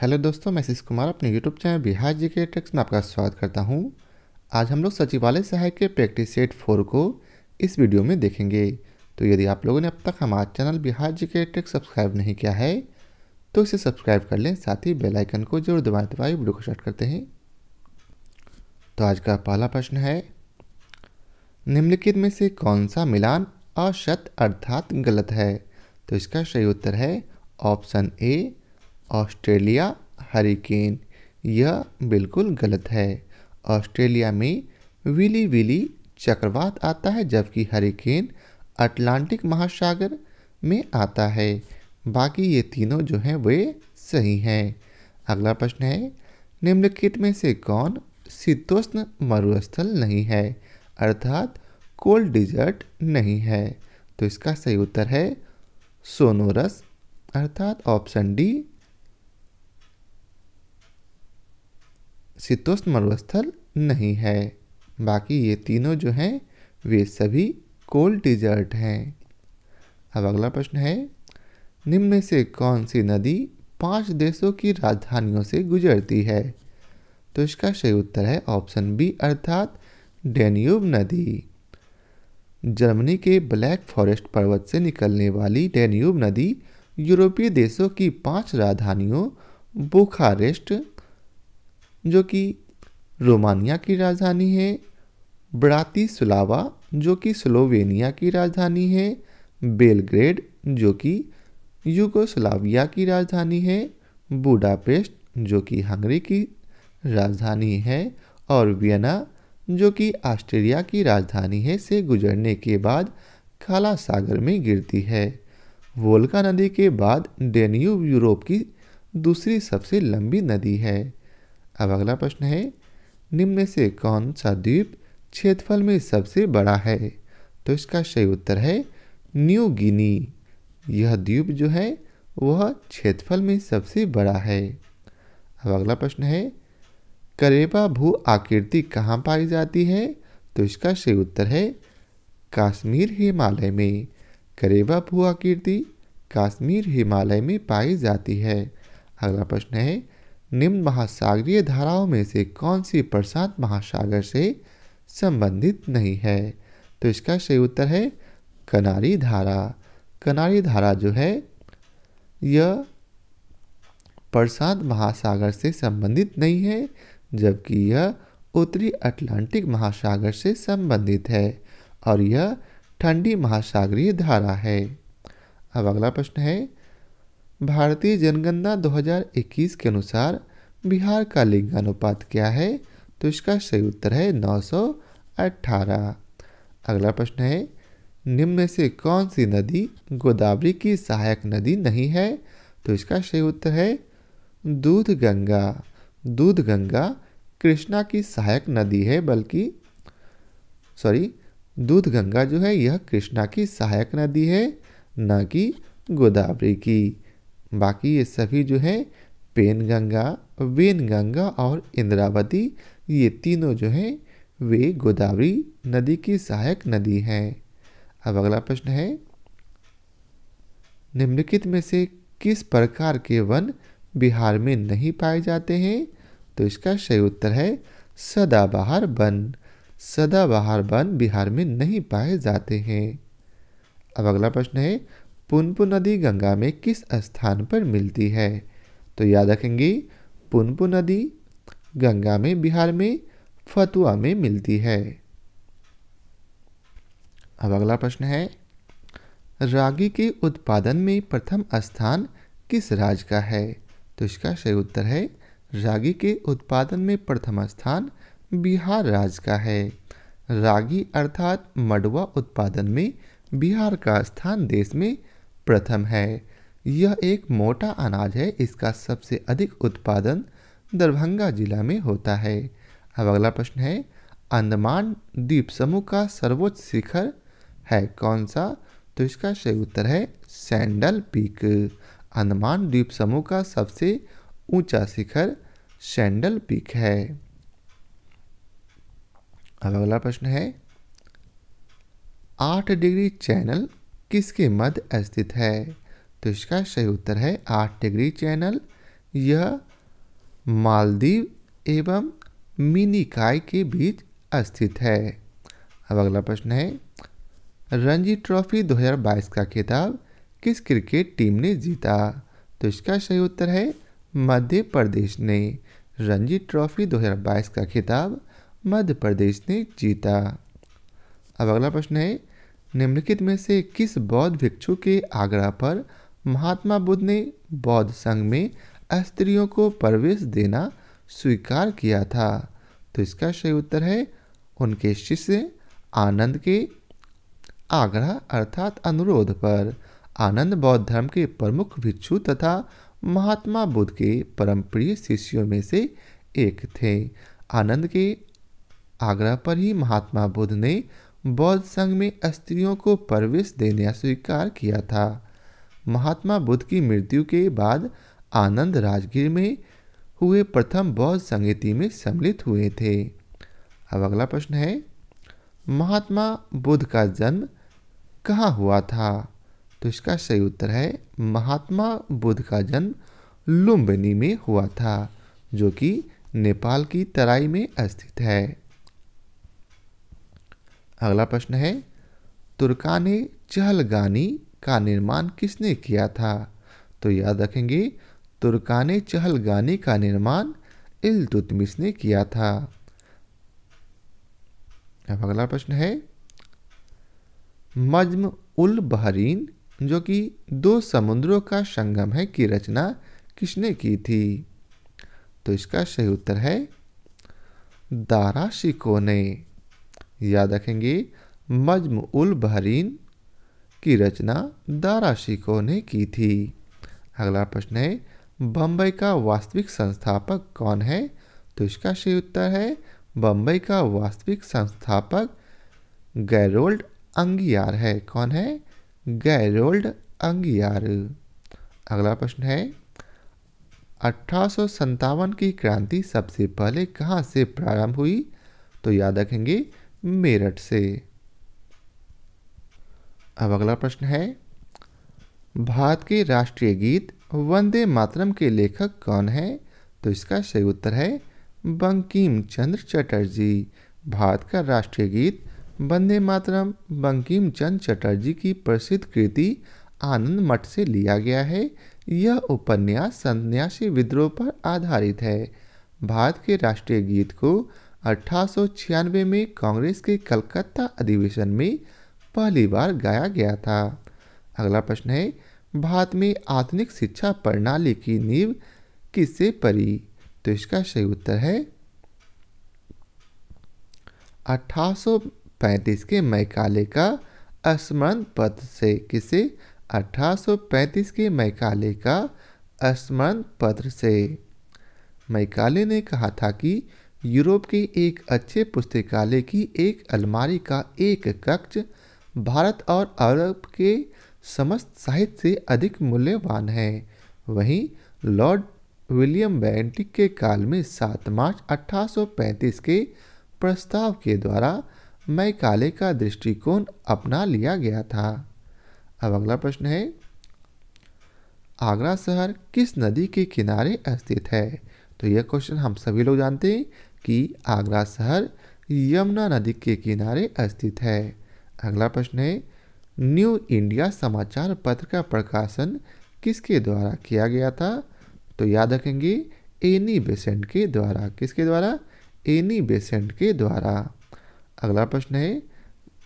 Hello दोस्तों मैं शीश कुमार अपने यूट्यूब चैनल बिहार जी के टेक्स में आपका स्वागत करता हूं। आज हम लोग सचिवालय सहायक के प्रैक्टिस सेट फोर को इस वीडियो में देखेंगे तो यदि आप लोगों ने अब तक हमारा चैनल बिहार जी के टेक्स सब्सक्राइब नहीं किया है तो इसे सब्सक्राइब कर लें साथ ही बेलाइकन को जरूर दबाए दबाए वीडियो को शॉर्ट करते हैं तो आज का पहला प्रश्न है निम्नलिखित में से कौन सा मिलान अशत अर्थात गलत है तो इसका सही उत्तर है ऑप्शन ए ऑस्ट्रेलिया हरिकेन यह बिल्कुल गलत है ऑस्ट्रेलिया में विली विली चक्रवात आता है जबकि हरिकेन अटलांटिक महासागर में आता है बाकी ये तीनों जो हैं वे सही हैं अगला प्रश्न है निम्नलिखित में से कौन शीतोष्ण मरुस्थल नहीं है अर्थात कोल्ड डिजर्ट नहीं है तो इसका सही उत्तर है सोनोरस अर्थात ऑप्शन डी शीतोष्ण मरुस्थल नहीं है बाकी ये तीनों जो हैं वे सभी कोल्ड डिजर्ट हैं अब अगला प्रश्न है निम्न में से कौन सी नदी पांच देशों की राजधानियों से गुजरती है तो इसका सही उत्तर है ऑप्शन बी अर्थात डेन्यूब नदी जर्मनी के ब्लैक फॉरेस्ट पर्वत से निकलने वाली डेन्यूब नदी यूरोपीय देशों की पांच राजधानियों बुखारेस्ट जो कि रोमानिया की राजधानी है सुलावा जो कि स्लोवेनिया की राजधानी है बेलग्रेड जो कि यूगोस्लाविया की राजधानी है बुडापेस्ट जो कि हंगरी की राजधानी है और वियना जो कि ऑस्ट्रेलिया की राजधानी है से गुजरने के बाद काला सागर में गिरती है वोल्का नदी के बाद डेन्यूब यूरोप की दूसरी सबसे लंबी नदी है अब अगला प्रश्न है निम्न से कौन सा द्वीप क्षेत्रफल में सबसे बड़ा है तो इसका सही उत्तर है न्यू गिनी यह द्वीप जो है वह क्षेत्रफल में सबसे बड़ा है अब अगला प्रश्न है करेबा भू आकृति कहाँ पाई जाती है तो इसका सही उत्तर है कश्मीर हिमालय में करेबा भू आकृति कश्मीर हिमालय में पाई जाती है अगला प्रश्न है निम्न महासागरीय धाराओं में से कौन सी प्रशांत महासागर से संबंधित नहीं है तो इसका सही उत्तर है कनारी धारा कनारी धारा जो है यह प्रशांत महासागर से संबंधित नहीं है जबकि यह उत्तरी अटलांटिक महासागर से संबंधित है और यह ठंडी महासागरीय धारा है अब अगला प्रश्न है भारतीय जनगणना 2021 के अनुसार बिहार का लिंगानुपात क्या है तो इसका सही उत्तर है 918 अगला प्रश्न है निम्न में से कौन सी नदी गोदावरी की सहायक नदी नहीं है तो इसका सही उत्तर है दूध गंगा दूध गंगा कृष्णा की सहायक नदी है बल्कि सॉरी दूध गंगा जो है यह कृष्णा की सहायक नदी है न कि गोदावरी की बाकी ये सभी जो हैं पेन गंगा वेन गंगा और इंद्रावती ये तीनों जो हैं वे गोदावरी नदी की सहायक नदी हैं अब अगला प्रश्न है निम्नलिखित में से किस प्रकार के वन बिहार में नहीं पाए जाते हैं तो इसका सही उत्तर है सदाबहार वन सदाबहार वन बिहार में नहीं पाए जाते हैं अब अगला प्रश्न है पुनपुन नदी गंगा में किस स्थान पर मिलती है तो याद रखेंगे पुनपुन नदी गंगा में बिहार में फतुआ में मिलती है अब अगला प्रश्न है रागी के उत्पादन में प्रथम स्थान किस राज्य का है तो इसका सही उत्तर है रागी के उत्पादन में प्रथम स्थान बिहार राज्य का है रागी अर्थात मडवा उत्पादन में बिहार का स्थान देश में प्रथम है यह एक मोटा अनाज है इसका सबसे अधिक उत्पादन दरभंगा जिला में होता है अब अगला प्रश्न है अंडमान द्वीप समूह का सर्वोच्च शिखर है कौन सा तो इसका सही उत्तर है सैंडल पीक अंडमान द्वीप समूह का सबसे ऊंचा शिखर सैंडल पीक है अब अगला प्रश्न है आठ डिग्री चैनल किसके मध्य स्थित है तो इसका सही उत्तर है आठ डिग्री चैनल यह मालदीव एवं मिनीकाय के बीच स्थित है अब अगला प्रश्न है रणजी ट्रॉफी 2022 का खिताब किस क्रिकेट टीम ने जीता तो इसका सही उत्तर है मध्य प्रदेश ने रणजी ट्रॉफी 2022 का खिताब मध्य प्रदेश ने जीता अब अगला प्रश्न है निम्नलिखित में से किस बौद्ध भिक्षु के आग्रह पर महात्मा बुद्ध ने बौद्ध संघ में स्त्रियों को प्रवेश देना स्वीकार किया था तो इसका सही उत्तर है उनके शिष्य आनंद के आग्रह अर्थात अनुरोध पर आनंद बौद्ध धर्म के प्रमुख भिक्षु तथा महात्मा बुद्ध के परम प्रिय शिष्यों में से एक थे आनंद के आग्रह पर ही महात्मा बुद्ध ने बौद्ध संघ में स्त्रियों को प्रवेश देने स्वीकार किया था महात्मा बुद्ध की मृत्यु के बाद आनंद राजगीर में हुए प्रथम बौद्ध संगीति में सम्मिलित हुए थे अब अगला प्रश्न है महात्मा बुद्ध का जन्म कहाँ हुआ था तो इसका सही उत्तर है महात्मा बुद्ध का जन्म लुम्बिनी में हुआ था जो कि नेपाल की तराई में स्थित है अगला प्रश्न है तुर्कान चहलगानी का निर्माण किसने किया था तो याद रखेंगे तुर्कान चहलगानी का निर्माण इलतुतमिस ने किया था अब अगला प्रश्न है मजम उल बहरीन जो कि दो समुद्रों का संगम है की रचना किसने की थी तो इसका सही उत्तर है दारा शिको ने याद रखेंगे मजम उल बहरीन की रचना दारा शिको ने की थी अगला प्रश्न है बम्बई का वास्तविक संस्थापक कौन है तो इसका सही उत्तर है बम्बई का वास्तविक संस्थापक गैरोल्ड अंगियार है कौन है गैरोल्ड अंगियार अगला प्रश्न है अठारह की क्रांति सबसे पहले कहाँ से प्रारंभ हुई तो याद रखेंगे मेरठ से अब अगला प्रश्न है भारत के राष्ट्रीय गीत वंदे मातरम के लेखक कौन हैं तो इसका सही उत्तर है बंकिम चंद्र चटर्जी भारत का राष्ट्रीय गीत वंदे मातरम बंकिम चंद्र चटर्जी की प्रसिद्ध कृति आनंद मठ से लिया गया है यह उपन्यास संन्यासी विद्रोह पर आधारित है भारत के राष्ट्रीय गीत को अठारह में कांग्रेस के कलकत्ता अधिवेशन में पहली बार गाया गया था अगला प्रश्न है भारत में आधुनिक शिक्षा प्रणाली की नींव किससे पड़ी तो इसका सही उत्तर है 1835 के मैकाले का स्मरण पत्र से किसे 1835 के मैकाले का स्मरण पत्र से मैकाले ने कहा था कि यूरोप के एक अच्छे पुस्तकालय की एक अलमारी का एक कक्ष भारत और अरब के समस्त साहित्य से अधिक मूल्यवान है वहीं लॉर्ड विलियम बैंटिक के काल में 7 मार्च 1835 के प्रस्ताव के द्वारा मैकाले का दृष्टिकोण अपना लिया गया था अब अगला प्रश्न है आगरा शहर किस नदी के किनारे स्थित है तो यह क्वेश्चन हम सभी लोग जानते हैं कि आगरा शहर यमुना नदी के किनारे स्थित है अगला प्रश्न है न्यू इंडिया समाचार पत्र का प्रकाशन किसके द्वारा किया गया था तो याद रखेंगे एनी बेसेंट के द्वारा किसके द्वारा एनी बेसेंट के द्वारा अगला प्रश्न है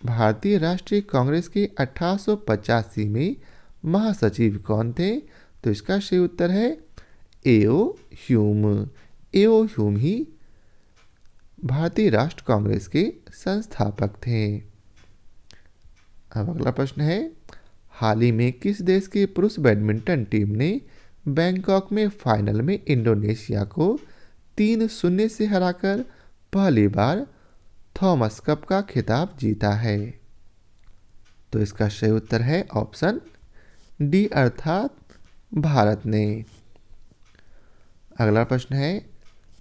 भारतीय राष्ट्रीय कांग्रेस के अठारह में महासचिव कौन थे तो इसका सही उत्तर है एओ ह्यूम एओ ह्यूम ही भारतीय राष्ट्र कांग्रेस के संस्थापक थे अब अगला प्रश्न है हाल ही में किस देश की पुरुष बैडमिंटन टीम ने बैंकॉक में फाइनल में इंडोनेशिया को तीन शून्य से हराकर पहली बार थॉमस कप का खिताब जीता है तो इसका सही उत्तर है ऑप्शन डी अर्थात भारत ने अगला प्रश्न है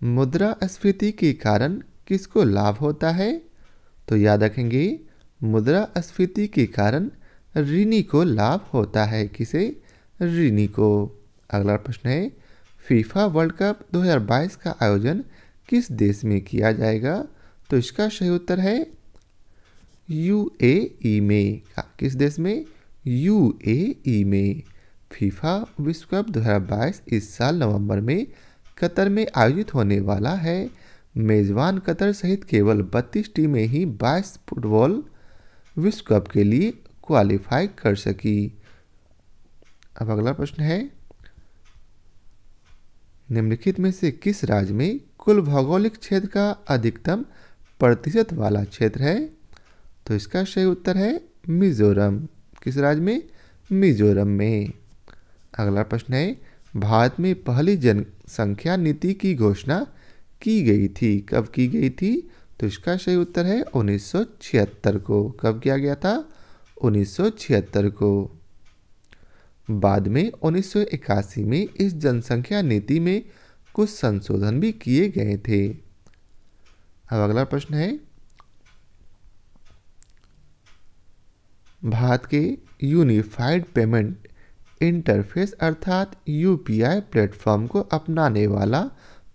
मुद्रा स्फीति के कारण किसको लाभ होता है तो याद रखेंगे मुद्रा स्फीति के कारण ऋणी को लाभ होता है किसे ऋणी को अगला प्रश्न है फीफा वर्ल्ड कप 2022 का आयोजन किस देश में किया जाएगा तो इसका सही उत्तर है यूएई में का हाँ, किस देश में यूएई में फीफा विश्व कप 2022 इस साल नवंबर में कतर में आयोजित होने वाला है मेज़बान कतर सहित केवल 32 टीमें ही 22 फुटबॉल विश्व कप के लिए क्वालिफाई कर सकी अब अगला प्रश्न है निम्नलिखित में से किस राज्य में कुल भौगोलिक क्षेत्र का अधिकतम प्रतिशत वाला क्षेत्र है तो इसका सही उत्तर है मिजोरम किस राज्य में मिजोरम में अगला प्रश्न है भारत में पहली जनसंख्या नीति की घोषणा की गई थी कब की गई थी तो इसका सही उत्तर है 1976 को कब किया गया था 1976 को बाद में 1981 में इस जनसंख्या नीति में कुछ संशोधन भी किए गए थे अब अगला प्रश्न है भारत के यूनिफाइड पेमेंट इंटरफेस अर्थात यूपीआई प्लेटफॉर्म को अपनाने वाला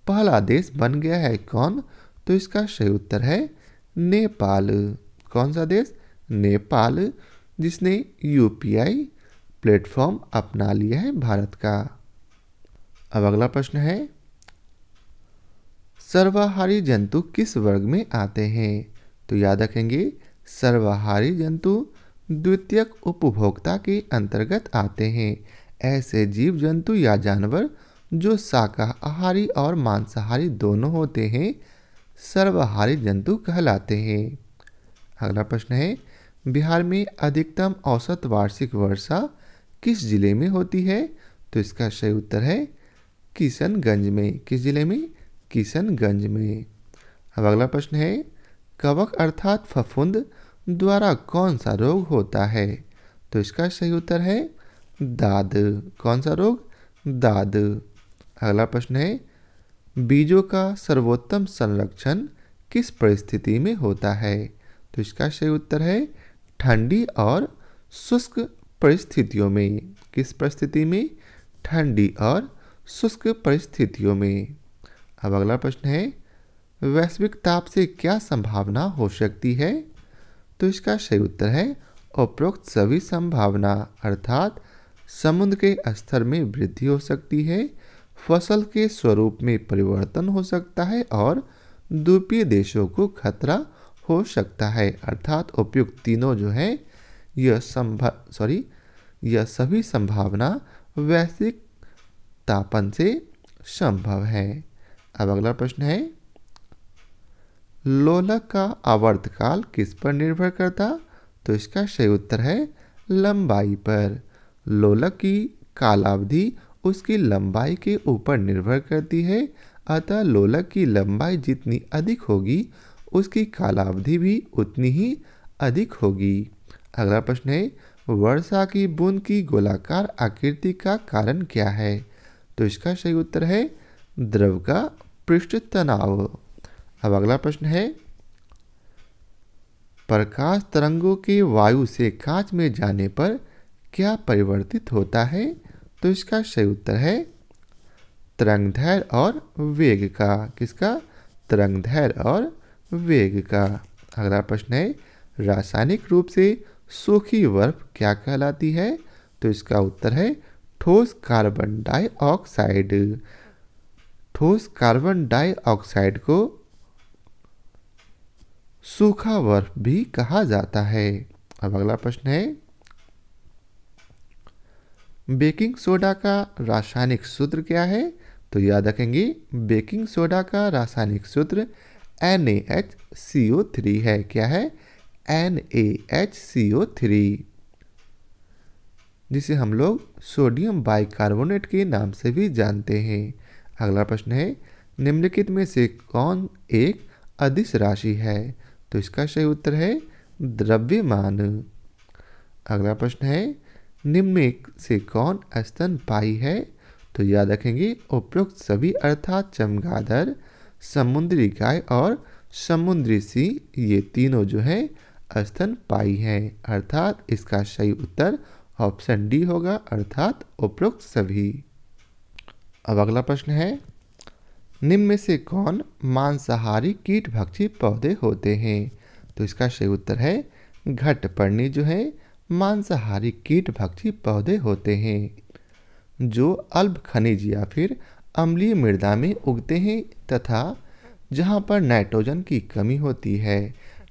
पहला देश बन गया है कौन तो इसका सही उत्तर है नेपाल कौन सा देश नेपाल जिसने यूपीआई प्लेटफॉर्म अपना लिया है भारत का अब अगला प्रश्न है सर्वाहारी जंतु किस वर्ग में आते हैं तो याद रखेंगे सर्वाहारी जंतु द्वितीयक उपभोक्ता के अंतर्गत आते हैं ऐसे जीव जंतु या जानवर जो शाकाहारी और मांसाहारी दोनों होते हैं सर्वहारी जंतु कहलाते हैं अगला प्रश्न है बिहार में अधिकतम औसत वार्षिक वर्षा किस जिले में होती है तो इसका सही उत्तर है किशनगंज में किस जिले में किशनगंज में अब अगला प्रश्न है कवक अर्थात फफुंद द्वारा कौन सा रोग होता है तो इसका सही उत्तर है दाद कौन सा रोग दाद अगला प्रश्न है बीजों का सर्वोत्तम संरक्षण किस परिस्थिति में होता है तो इसका सही उत्तर है ठंडी और शुष्क परिस्थितियों में किस परिस्थिति में ठंडी और शुष्क परिस्थितियों में अब अगला प्रश्न है वैश्विक ताप से क्या संभावना हो सकती है तो इसका सही उत्तर है उपरोक्त सभी संभावना अर्थात समुद्र के स्तर में वृद्धि हो सकती है फसल के स्वरूप में परिवर्तन हो सकता है और द्वीपीय देशों को खतरा हो सकता है अर्थात उपयुक्त तीनों जो है यह संभव सॉरी यह सभी संभावना वैश्विक तापन से संभव है अब अगला प्रश्न है लोलक का आवर्तकाल किस पर निर्भर करता तो इसका सही उत्तर है लंबाई पर लोलक की कालावधि उसकी लंबाई के ऊपर निर्भर करती है अतः लोलक की लंबाई जितनी अधिक होगी उसकी कालावधि भी उतनी ही अधिक होगी अगला प्रश्न है वर्षा की बूंद की गोलाकार आकृति का कारण क्या है तो इसका सही उत्तर है द्रव का पृष्ठ तनाव अब अगला प्रश्न है प्रकाश तरंगों के वायु से कांच में जाने पर क्या परिवर्तित होता है तो इसका सही उत्तर है तरंगधैर्य और वेग का किसका तरंगधैर्य और वेग का अगला प्रश्न है रासायनिक रूप से सूखी बर्फ क्या कहलाती है तो इसका उत्तर है ठोस कार्बन डाइऑक्साइड ठोस कार्बन डाइऑक्साइड को सूखा बर्फ भी कहा जाता है अब अगला प्रश्न है बेकिंग सोडा का रासायनिक सूत्र क्या है तो याद रखेंगे बेकिंग सोडा का रासायनिक सूत्र N A H C O three है क्या है N A H C O three जिसे हम लोग सोडियम बाइकार्बोनेट के नाम से भी जानते हैं अगला प्रश्न है निम्नलिखित में से कौन एक अदिश राशि है तो इसका सही उत्तर है द्रव्यमान अगला प्रश्न है निम्न में से कौन स्तन पाई है तो याद रखेंगे उपरोक्त सभी अर्थात चमगादड़ समुद्री गाय और समुद्री सिंह ये तीनों जो है स्तन पाई है अर्थात इसका सही उत्तर ऑप्शन डी होगा अर्थात उपरोक्त सभी अब अगला प्रश्न है निम्न में से कौन मांसाहारी कीट भक्षी पौधे होते हैं तो इसका सही उत्तर है घटपर्णी जो है मांसाहारी कीट भक्षी पौधे होते हैं जो अल्प खनिज या फिर अम्लीय मृदा में उगते हैं तथा जहाँ पर नाइट्रोजन की कमी होती है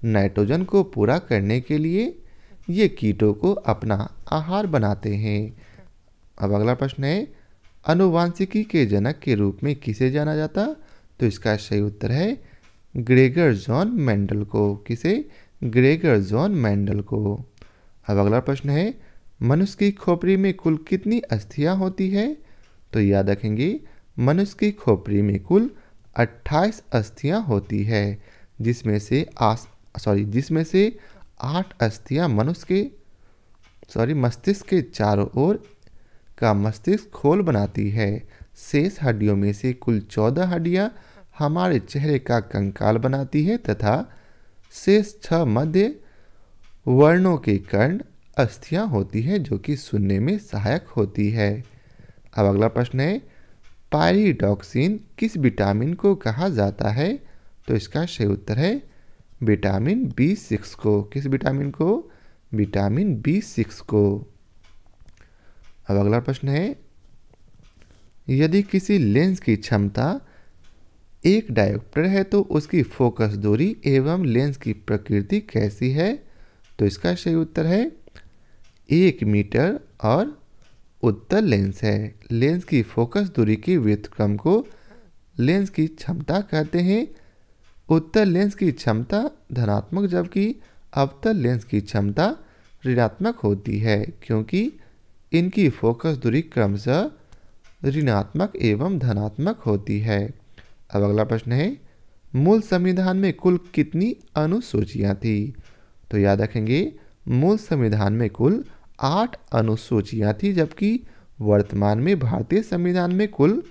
नाइट्रोजन को पूरा करने के लिए ये कीटों को अपना आहार बनाते हैं अब अगला प्रश्न है अनुवांशिकी के जनक के रूप में किसे जाना जाता तो इसका सही उत्तर है ग्रेगर जॉन मेंडल को किसे ग्रेगर जॉन मेंडल को अब अगला प्रश्न है मनुष्य की खोपड़ी में कुल कितनी अस्थियां होती है तो याद रखेंगे मनुष्य की खोपड़ी में कुल 28 अस्थियां होती है जिसमें से आस सॉरी जिसमें से आठ अस्थियां मनुष्य के सॉरी मस्तिष्क के चारों ओर का मस्तिष्क खोल बनाती है शेष हड्डियों में से कुल चौदह हड्डियां हमारे चेहरे का कंकाल बनाती है तथा शेष छह मध्य वर्णों के कर्ण अस्थियां होती हैं जो कि सुनने में सहायक होती है अब अगला प्रश्न है पायरीडॉक्सिन किस विटामिन को कहा जाता है तो इसका सही उत्तर है विटामिन बी सिक्स को किस विटामिन को विटामिन बी सिक्स को अब अगला प्रश्न है यदि किसी लेंस की क्षमता एक डायोप्टर है तो उसकी फोकस दूरी एवं लेंस की प्रकृति कैसी है तो इसका सही उत्तर है एक मीटर और उत्तर लेंस है लेंस की फोकस दूरी की व्युतक्रम को लेंस की क्षमता कहते हैं उत्तर लेंस की क्षमता धनात्मक जबकि अवतल लेंस की क्षमता ऋणात्मक होती है क्योंकि इनकी फोकस दूरी क्रमशः ऋणात्मक एवं धनात्मक होती है अब अगला प्रश्न है मूल संविधान में कुल कितनी अनुसूचियाँ थीं तो याद रखेंगे मूल संविधान में कुल आठ अनुसूचियाँ थी जबकि वर्तमान में भारतीय संविधान में कुल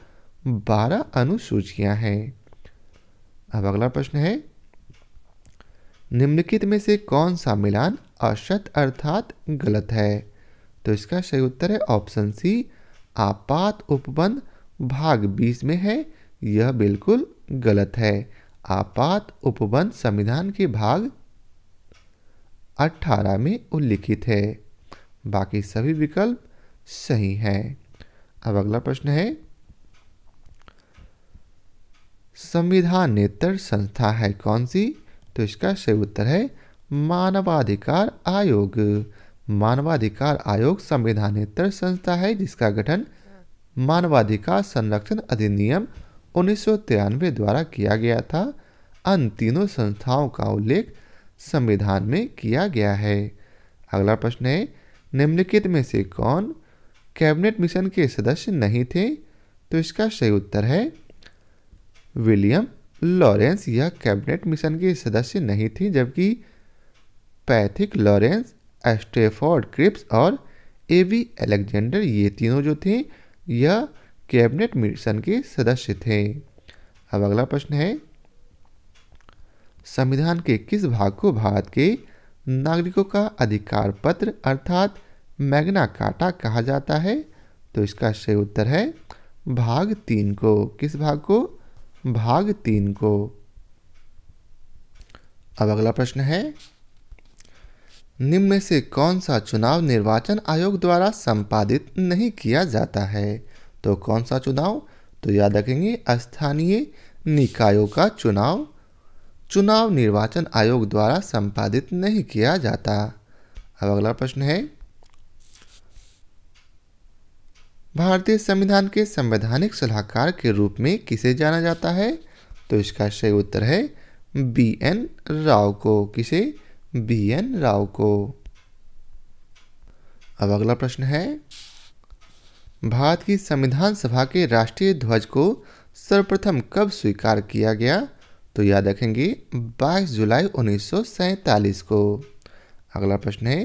बारह अनुसूचियाँ हैं अब अगला प्रश्न है निम्नलिखित में से कौन सा मिलान असत अर्थात गलत है तो इसका सही उत्तर है ऑप्शन सी आपात उपबंध भाग बीस में है यह बिल्कुल गलत है आपात उपबंध संविधान के भाग 18 में उल्लिखित है बाकी सभी विकल्प सही हैं अब अगला प्रश्न है संविधान नेतर संस्था है कौन सी तो इसका सही उत्तर है मानवाधिकार आयोग मानवाधिकार आयोग संविधान संस्था है जिसका गठन मानवाधिकार संरक्षण अधिनियम उन्नीस द्वारा किया गया था अन्य तीनों संस्थाओं का उल्लेख संविधान में किया गया है अगला प्रश्न है निम्नलिखित में से कौन कैबिनेट मिशन के सदस्य नहीं थे तो इसका सही उत्तर है विलियम लॉरेंस यह कैबिनेट मिशन के सदस्य नहीं थे जबकि पैथिक लॉरेंस एस्टेफोर्ड क्रिप्स और ए वी एलेक्जेंडर ये तीनों जो थे यह कैबिनेट मिशन के सदस्य थे अब अगला प्रश्न है संविधान के किस भाग को भारत के नागरिकों का अधिकार पत्र अर्थात मैग्ना काटा कहा जाता है तो इसका सही उत्तर है भाग तीन को किस भाग को भाग तीन को अब अगला प्रश्न है निम्न में से कौन सा चुनाव निर्वाचन आयोग द्वारा संपादित नहीं किया जाता है तो कौन सा चुनाव तो याद रखेंगे स्थानीय निकायों का चुनाव चुनाव निर्वाचन आयोग द्वारा संपादित नहीं किया जाता अब अगला प्रश्न है भारतीय संविधान के संवैधानिक सलाहकार के रूप में किसे जाना जाता है तो इसका सही उत्तर है बी एन राव को किसे बी एन राव को अब अगला प्रश्न है भारत की संविधान सभा के राष्ट्रीय ध्वज को सर्वप्रथम कब स्वीकार किया गया तो याद रखेंगे 22 जुलाई उन्नीस को अगला प्रश्न है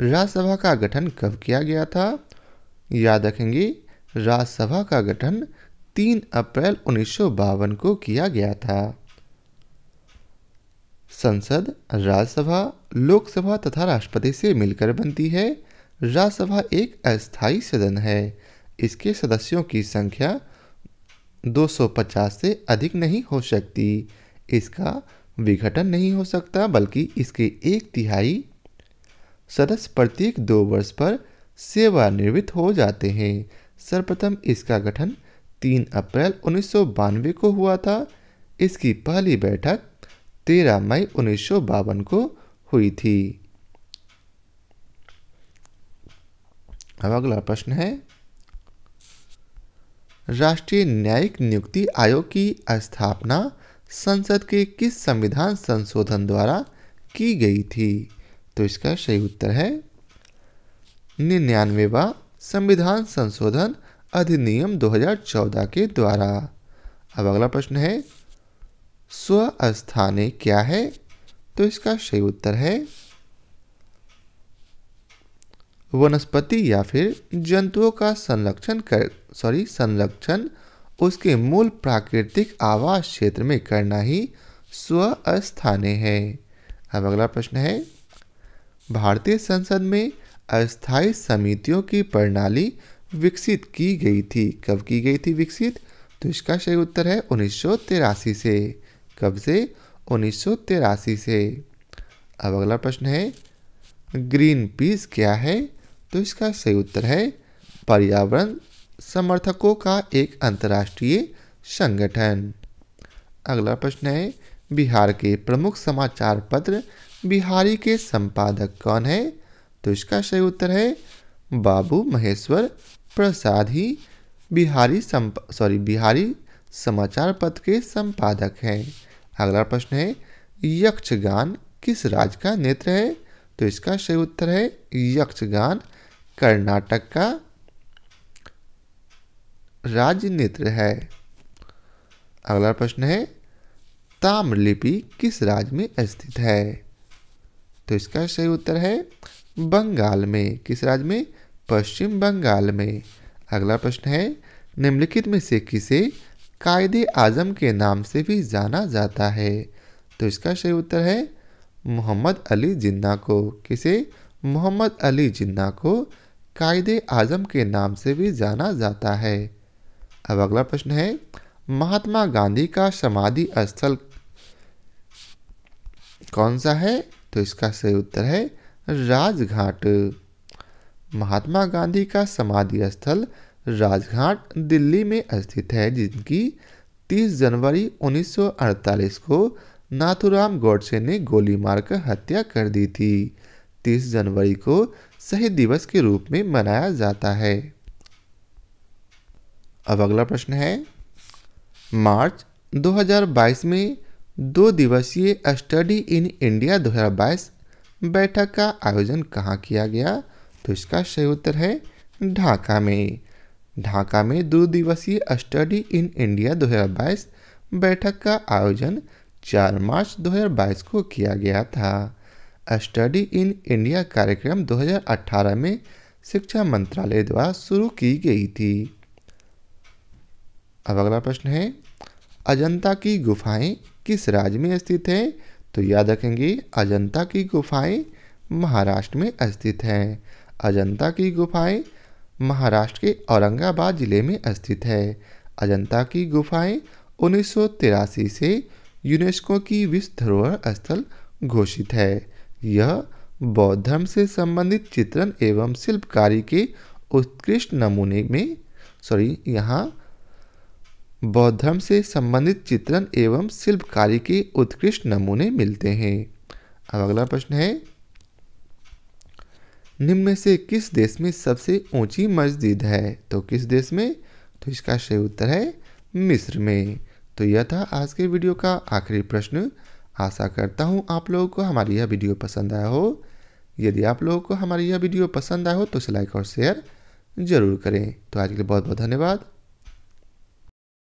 राज्यसभा का गठन कब किया गया था याद रखेंगे राज्यसभा का गठन 3 अप्रैल उन्नीस को किया गया था संसद राज्यसभा लोकसभा तथा राष्ट्रपति से मिलकर बनती है राज्यसभा एक अस्थायी सदन है इसके सदस्यों की संख्या 250 से अधिक नहीं हो सकती इसका विघटन नहीं हो सकता बल्कि इसके एक तिहाई सदस्य प्रत्येक दो वर्ष पर सेवानिवृत्त हो जाते हैं सर्वप्रथम इसका गठन 3 अप्रैल उन्नीस को हुआ था इसकी पहली बैठक 13 मई उन्नीस को हुई थी अब अगला प्रश्न है राष्ट्रीय न्यायिक नियुक्ति आयोग की स्थापना संसद के किस संविधान संशोधन द्वारा की गई थी तो इसका सही उत्तर है निन्यानवेवा संविधान संशोधन अधिनियम 2014 के द्वारा अब अगला प्रश्न है स्व स्थाने क्या है तो इसका सही उत्तर है वनस्पति या फिर जंतुओं का संरक्षण कर सॉरी संरक्षण उसके मूल प्राकृतिक आवास क्षेत्र में करना ही स्व स्वस्थाने है अब अगला प्रश्न है भारतीय संसद में अस्थायी समितियों की प्रणाली विकसित की गई थी कब की गई थी विकसित तो इसका सही उत्तर है उन्नीस से कब से उन्नीस से अब अगला प्रश्न है ग्रीन पीस क्या है तो इसका सही उत्तर है पर्यावरण समर्थकों का एक अंतर्राष्ट्रीय संगठन अगला प्रश्न है बिहार के प्रमुख समाचार पत्र बिहारी के संपादक कौन है तो इसका सही उत्तर है बाबू महेश्वर प्रसाद ही बिहारी सॉरी बिहारी समाचार पत्र के संपादक हैं अगला प्रश्न है यक्षगान किस राज्य का नेत्र है तो इसका सही उत्तर है यक्षगान कर्नाटक का राजनेत्र है अगला प्रश्न है ताम्रलिपि किस राज्य में स्थित है तो इसका सही उत्तर है बंगाल में किस राज्य में पश्चिम बंगाल में अगला प्रश्न है निम्नलिखित में से किसे कायदे आजम के नाम से भी जाना जाता है तो इसका सही उत्तर है मोहम्मद अली जिन्ना को किसे मोहम्मद अली जिन्ना को कायदे आजम के नाम से भी जाना जाता है अब अगला प्रश्न है महात्मा गांधी का समाधि स्थल कौन सा है तो इसका सही उत्तर है राजघाट महात्मा गांधी का समाधि स्थल राजघाट दिल्ली में स्थित है जिनकी 30 जनवरी 1948 को नाथुराम गोडसे ने गोली मारकर हत्या कर दी थी 30 जनवरी को शहीद दिवस के रूप में मनाया जाता है अब अगला प्रश्न है मार्च 2022 में दो दिवसीय स्टडी इन इंडिया 2022 बैठक का आयोजन कहाँ किया गया तो इसका सही उत्तर है ढाका में ढाका में दो दिवसीय स्टडी इन इंडिया 2022 बैठक का आयोजन 4 मार्च 2022 को किया गया था स्टडी इन इंडिया कार्यक्रम 2018 में शिक्षा मंत्रालय द्वारा शुरू की गई थी अब अगला प्रश्न है अजंता की गुफाएं किस राज्य में स्थित है तो याद रखेंगे अजंता की गुफाएं महाराष्ट्र में स्थित हैं अजंता की गुफाएं महाराष्ट्र के औरंगाबाद जिले में स्थित है अजंता की गुफाएं उन्नीस से यूनेस्को की विश्व धरोहर स्थल घोषित है यह बौद्ध धर्म से संबंधित चित्रण एवं शिल्पकारी के उत्कृष्ट नमूने में सॉरी यहाँ बौद्ध धर्म से संबंधित चित्रण एवं शिल्पकारी के उत्कृष्ट नमूने मिलते हैं अब अगला प्रश्न है निम्न में से किस देश में सबसे ऊंची मस्जिद है तो किस देश में तो इसका सही उत्तर है मिस्र में तो यह था आज के वीडियो का आखिरी प्रश्न आशा करता हूँ आप लोगों को हमारी यह वीडियो पसंद आया हो यदि आप लोगों को हमारी यह वीडियो पसंद आया हो तो इसे लाइक और शेयर ज़रूर करें तो आज के लिए बहुत बहुत धन्यवाद